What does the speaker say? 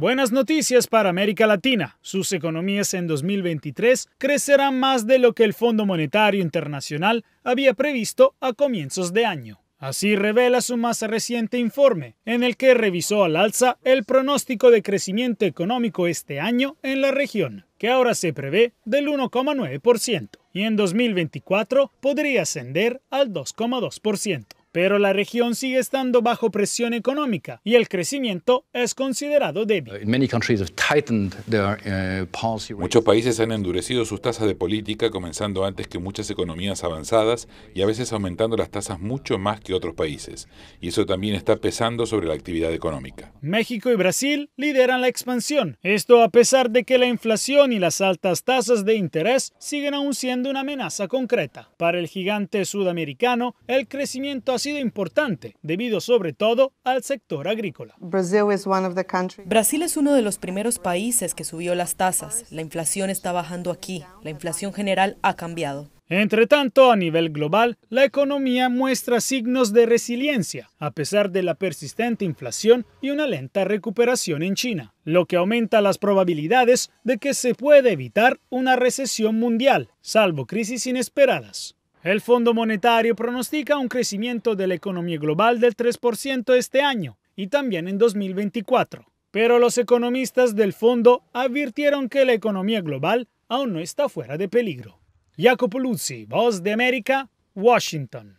Buenas noticias para América Latina. Sus economías en 2023 crecerán más de lo que el Fondo Monetario Internacional había previsto a comienzos de año. Así revela su más reciente informe, en el que revisó al alza el pronóstico de crecimiento económico este año en la región, que ahora se prevé del 1,9% y en 2024 podría ascender al 2,2% pero la región sigue estando bajo presión económica y el crecimiento es considerado débil. Uh, Muchos países han endurecido sus tasas de política, comenzando antes que muchas economías avanzadas y a veces aumentando las tasas mucho más que otros países. Y eso también está pesando sobre la actividad económica. México y Brasil lideran la expansión. Esto a pesar de que la inflación y las altas tasas de interés siguen aún siendo una amenaza concreta. Para el gigante sudamericano, el crecimiento ha sido importante, debido sobre todo al sector agrícola. Brasil es uno de los primeros países que subió las tasas. La inflación está bajando aquí. La inflación general ha cambiado. Entre tanto, a nivel global, la economía muestra signos de resiliencia, a pesar de la persistente inflación y una lenta recuperación en China, lo que aumenta las probabilidades de que se pueda evitar una recesión mundial, salvo crisis inesperadas. El Fondo Monetario pronostica un crecimiento de la economía global del 3% este año y también en 2024. Pero los economistas del fondo advirtieron que la economía global aún no está fuera de peligro. Jacopo Luzzi, Voz de América, Washington.